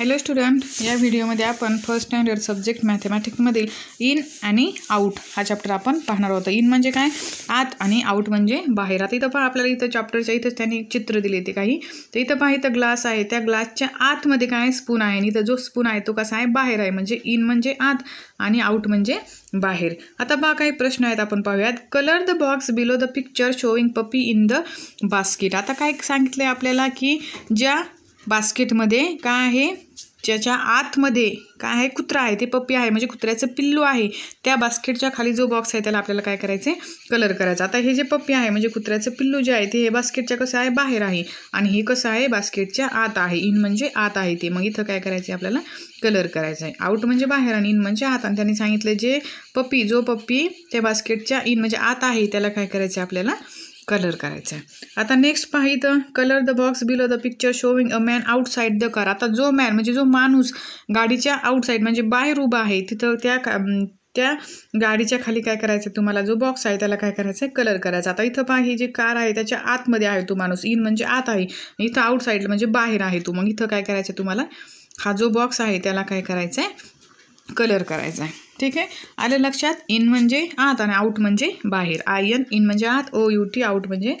hello student या व्हिडिओमध्ये आपण फर्स्ट स्टँडर्ड सब्जेक्ट मॅथमॅटिक्समधील इन आणि आउट हा चॅप्टर आपण पाहणार आहोत इन म्हणजे काय आत आणि आउट म्हणजे बाहेर आता इथं पहा आपल्याला इथं चॅप्टरच्या इथंच त्यांनी चित्र दिले ते काही तर इथं पहा इथं ग्लास आहे त्या ग्लासच्या आतमध्ये काय स्पून आहे आणि इथं जो स्पून आहे तो कसा आहे बाहेर आहे म्हणजे इन म्हणजे आत आणि आऊट म्हणजे बाहेर आता पहा काही प्रश्न आहेत आपण पाहूयात colour the box below the picture showing puppy in the basket आता काय सांगितलं आपल्याला की ज्या बास्केटमध्ये काय आहे ज्याच्या आतमध्ये काय आहे कुत्रा आहे ते पप्पी आहे म्हणजे कुत्र्याचं पिल्लू आहे त्या बास्केटच्या खाली जो बॉक्स आहे त्याला आपल्याला काय करायचं कलर करायचा आता हे जे पप्पी आहे म्हणजे कुत्र्याचं पिल्लू जे आहे ते हे बास्केटच्या कसं आहे बाहेर आहे आणि हे कसं आहे बास्केटच्या आत आहे इन म्हणजे आत आहे ते मग इथं काय करायचं आपल्याला कलर करायचं आहे आउट म्हणजे बाहेर आणि इन म्हणजे आत आणि त्यांनी सांगितलं जे पप्पी जो पप्पी त्या बास्केटच्या इन म्हणजे आत आहे त्याला काय करायचं आपल्याला कलर करायचा आहे आता नेक्स्ट पहा इथं colour the box below the picture showing a man outside the car आता जो मॅन म्हणजे जो माणूस गाडीच्या आउटसाईड म्हणजे बाहेर उभा आहे तिथं त्या त्या गाडीच्या खाली काय करायचं तुम्हाला जो बॉक्स आहे त्याला काय करायचं आहे कलर करायचा आता इथं पहा ही जी कार आहे त्याच्या आतमध्ये आहे तो माणूस इन म्हणजे आत आहे इथं आउटसाईड म्हणजे बाहेर आहे तो मग इथं काय करायचं तुम्हाला हा जो बॉक्स आहे त्याला काय करायचं आहे कलर करायचा आहे ठीक आहे आलं लक्षात इन म्हणजे आत आणि आऊट म्हणजे बाहेर एन इन म्हणजे आत ओ यू टी आऊट म्हणजे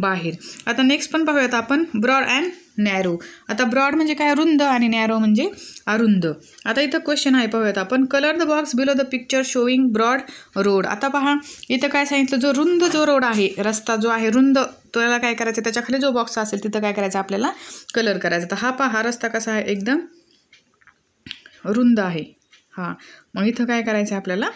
बाहेर आता नेक्स्ट पण पाहूयात आपण ब्रॉड अँड नॅरो आता ब्रॉड म्हणजे काय रुंद आणि नॅरो म्हणजे अरुंद आता इथं क्वेश्चन आहे पाहूयात आपण colour the box below the picture showing broad road आता पहा इथं काय सांगितलं जो रुंद जो रोड आहे रस्ता जो आहे रुंद त्याला काय करायचं त्याच्याखाली जो बॉक्स असेल तिथं काय करायचं आपल्याला कलर करायचा तर हा पहा रस्ता कसा आहे एकदम रुंद आहे हां मग इथं काय करायचं आहे आपल्याला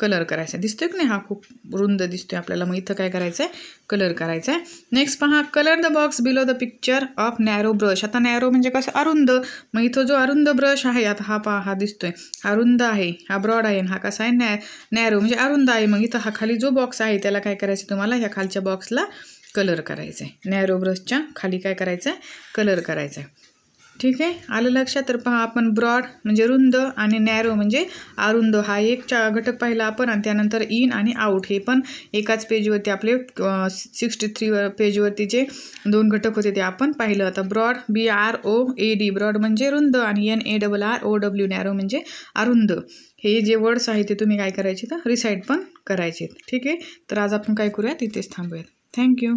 कलर करायचा आहे दिसतोय की नाही हा खूप रुंद दिसतोय आपल्याला मग इथं काय करायचं आहे कलर करायचा आहे नेक्स्ट पहा colour the box below the picture of narrow brush आता नॅरो म्हणजे कसं अरुंद मग इथं जो अरुंद ब्रश आहे आता हा पहा हा दिसतोय अरुंद आहे हा ब्रॉड आहे हा कसा आहे नॅ नॅरो म्हणजे अरुंद आहे मग इथं हा खाली जो बॉक्स आहे त्याला काय करायचं तुम्हाला ह्या खालच्या बॉक्सला कलर करायचा आहे नॅरो ब्रशच्या खाली काय करायचं आहे कलर करायचा आहे ठीक आहे आलं लक्षात तर पहा आपण ब्रॉड म्हणजे रुंद आणि नॅरो म्हणजे अरुंद हा एक चा घटक पाहिला आपण आणि त्यानंतर इन आणि आउट हे पण एकाच पेजवरती आपले सिक्स्टी थ्री पेजवरती जे दोन घटक होते ते आपण पाहिलं आता broad B R O A D broad म्हणजे रुंद आणि N A double R O W narrow म्हणजे अरुंद हे जे वर्ड्स आहेत ते तुम्ही काय करायचे तर रिसाईट पण करायचे ठीक आहे तर आज आपण काय करूया तिथेच थांबूयात थँक्यू